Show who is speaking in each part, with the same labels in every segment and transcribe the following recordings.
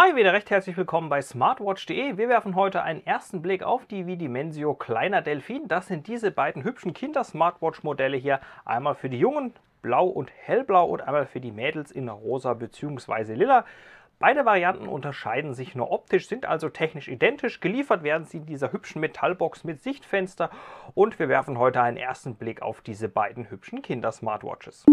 Speaker 1: Hi, wieder recht herzlich willkommen bei smartwatch.de. Wir werfen heute einen ersten Blick auf die Vidimensio Kleiner Delfin. Das sind diese beiden hübschen Kinder-Smartwatch-Modelle hier. Einmal für die Jungen, blau und hellblau und einmal für die Mädels in rosa bzw. lila. Beide Varianten unterscheiden sich nur optisch, sind also technisch identisch. Geliefert werden sie in dieser hübschen Metallbox mit Sichtfenster und wir werfen heute einen ersten Blick auf diese beiden hübschen Kinder-Smartwatches.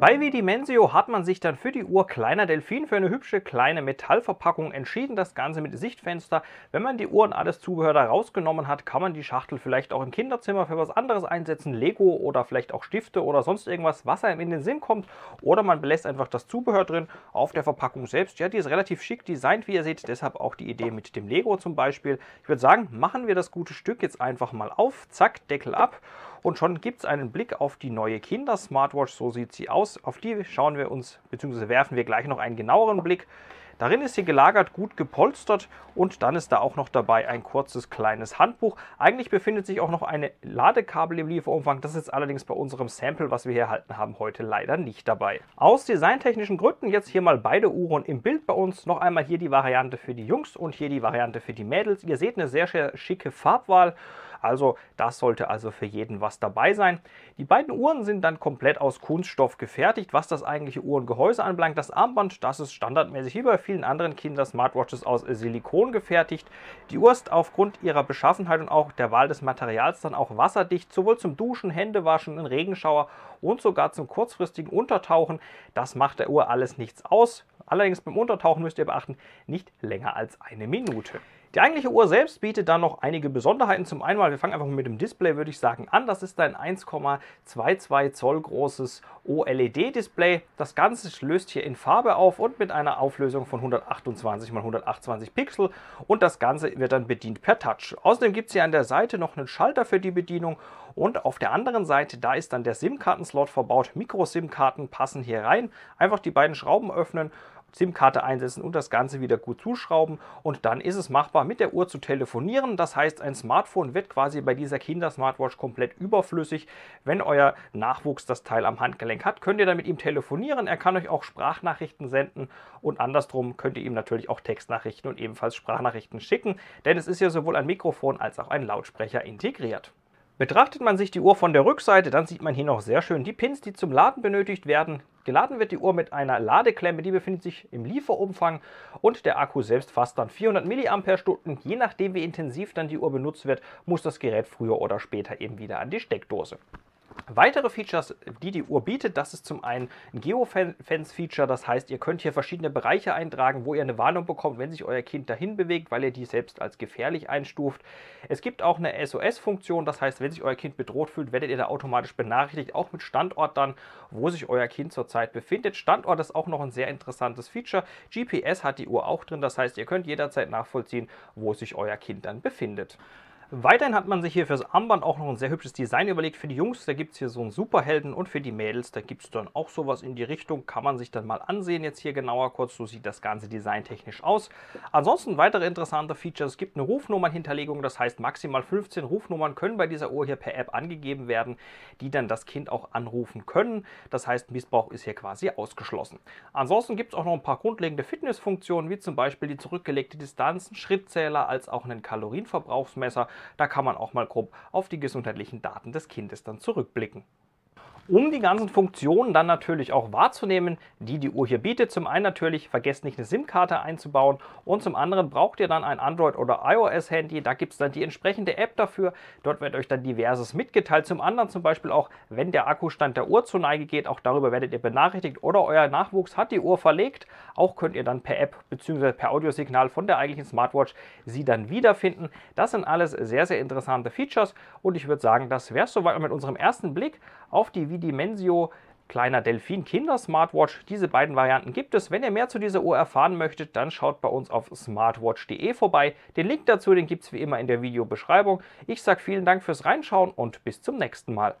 Speaker 1: Bei Vidimensio hat man sich dann für die Uhr Kleiner Delfin für eine hübsche kleine Metallverpackung entschieden. Das Ganze mit Sichtfenster. Wenn man die Uhr und alles Zubehör da rausgenommen hat, kann man die Schachtel vielleicht auch im Kinderzimmer für was anderes einsetzen. Lego oder vielleicht auch Stifte oder sonst irgendwas, was einem in den Sinn kommt. Oder man belässt einfach das Zubehör drin auf der Verpackung selbst. Ja, die ist relativ schick designt, wie ihr seht. Deshalb auch die Idee mit dem Lego zum Beispiel. Ich würde sagen, machen wir das gute Stück jetzt einfach mal auf. Zack, Deckel ab. Und schon gibt es einen Blick auf die neue Kinder-Smartwatch, so sieht sie aus. Auf die schauen wir uns, beziehungsweise werfen wir gleich noch einen genaueren Blick. Darin ist sie gelagert, gut gepolstert und dann ist da auch noch dabei ein kurzes kleines Handbuch. Eigentlich befindet sich auch noch eine Ladekabel im Lieferumfang, das ist allerdings bei unserem Sample, was wir hier erhalten haben, heute leider nicht dabei. Aus designtechnischen Gründen jetzt hier mal beide Uhren im Bild bei uns. Noch einmal hier die Variante für die Jungs und hier die Variante für die Mädels. Ihr seht eine sehr schicke Farbwahl. Also das sollte also für jeden was dabei sein. Die beiden Uhren sind dann komplett aus Kunststoff gefertigt. Was das eigentliche Uhrengehäuse anbelangt, das Armband, das ist standardmäßig wie bei vielen anderen Kinder Smartwatches aus Silikon gefertigt. Die Uhr ist aufgrund ihrer Beschaffenheit und auch der Wahl des Materials dann auch wasserdicht, sowohl zum Duschen, Händewaschen, in Regenschauer und sogar zum kurzfristigen Untertauchen. Das macht der Uhr alles nichts aus. Allerdings beim Untertauchen müsst ihr beachten, nicht länger als eine Minute. Die eigentliche Uhr selbst bietet dann noch einige Besonderheiten. Zum einen, wir fangen einfach mit dem Display, würde ich sagen, an. Das ist ein 1,22 Zoll großes OLED-Display. Das Ganze löst hier in Farbe auf und mit einer Auflösung von 128 x 128 Pixel. Und das Ganze wird dann bedient per Touch. Außerdem gibt es hier an der Seite noch einen Schalter für die Bedienung. Und auf der anderen Seite, da ist dann der SIM-Karten-Slot verbaut. Micro-SIM-Karten passen hier rein. Einfach die beiden Schrauben öffnen SIM-Karte einsetzen und das Ganze wieder gut zuschrauben und dann ist es machbar, mit der Uhr zu telefonieren. Das heißt, ein Smartphone wird quasi bei dieser Kinder-Smartwatch komplett überflüssig. Wenn euer Nachwuchs das Teil am Handgelenk hat, könnt ihr dann mit ihm telefonieren. Er kann euch auch Sprachnachrichten senden und andersrum könnt ihr ihm natürlich auch Textnachrichten und ebenfalls Sprachnachrichten schicken, denn es ist ja sowohl ein Mikrofon als auch ein Lautsprecher integriert. Betrachtet man sich die Uhr von der Rückseite, dann sieht man hier noch sehr schön die Pins, die zum Laden benötigt werden. Geladen wird die Uhr mit einer Ladeklemme, die befindet sich im Lieferumfang und der Akku selbst fasst dann 400 mAh. Je nachdem wie intensiv dann die Uhr benutzt wird, muss das Gerät früher oder später eben wieder an die Steckdose. Weitere Features, die die Uhr bietet, das ist zum einen ein Geofence-Feature, das heißt, ihr könnt hier verschiedene Bereiche eintragen, wo ihr eine Warnung bekommt, wenn sich euer Kind dahin bewegt, weil ihr die selbst als gefährlich einstuft. Es gibt auch eine SOS-Funktion, das heißt, wenn sich euer Kind bedroht fühlt, werdet ihr da automatisch benachrichtigt, auch mit Standort dann, wo sich euer Kind zurzeit befindet. Standort ist auch noch ein sehr interessantes Feature. GPS hat die Uhr auch drin, das heißt, ihr könnt jederzeit nachvollziehen, wo sich euer Kind dann befindet. Weiterhin hat man sich hier fürs Armband auch noch ein sehr hübsches Design überlegt. Für die Jungs, da gibt es hier so einen Superhelden und für die Mädels, da gibt es dann auch sowas in die Richtung. Kann man sich dann mal ansehen jetzt hier genauer kurz. So sieht das Ganze designtechnisch aus. Ansonsten weitere interessante Features. Es gibt eine Rufnummernhinterlegung, das heißt maximal 15 Rufnummern können bei dieser Uhr hier per App angegeben werden, die dann das Kind auch anrufen können. Das heißt, Missbrauch ist hier quasi ausgeschlossen. Ansonsten gibt es auch noch ein paar grundlegende Fitnessfunktionen, wie zum Beispiel die zurückgelegte Distanz, einen Schrittzähler als auch einen Kalorienverbrauchsmesser da kann man auch mal grob auf die gesundheitlichen Daten des Kindes dann zurückblicken um die ganzen Funktionen dann natürlich auch wahrzunehmen, die die Uhr hier bietet. Zum einen natürlich, vergesst nicht eine SIM-Karte einzubauen und zum anderen braucht ihr dann ein Android- oder iOS-Handy. Da gibt es dann die entsprechende App dafür. Dort wird euch dann diverses mitgeteilt. Zum anderen zum Beispiel auch, wenn der Akkustand der Uhr zur Neige geht, auch darüber werdet ihr benachrichtigt oder euer Nachwuchs hat die Uhr verlegt. Auch könnt ihr dann per App bzw. per Audiosignal von der eigentlichen Smartwatch sie dann wiederfinden. Das sind alles sehr, sehr interessante Features und ich würde sagen, das wäre es soweit mit unserem ersten Blick auf die Video die Dimensio kleiner Delfin Kinder Smartwatch. Diese beiden Varianten gibt es. Wenn ihr mehr zu dieser Uhr erfahren möchtet, dann schaut bei uns auf smartwatch.de vorbei. Den Link dazu, den gibt es wie immer in der Videobeschreibung. Ich sage vielen Dank fürs Reinschauen und bis zum nächsten Mal.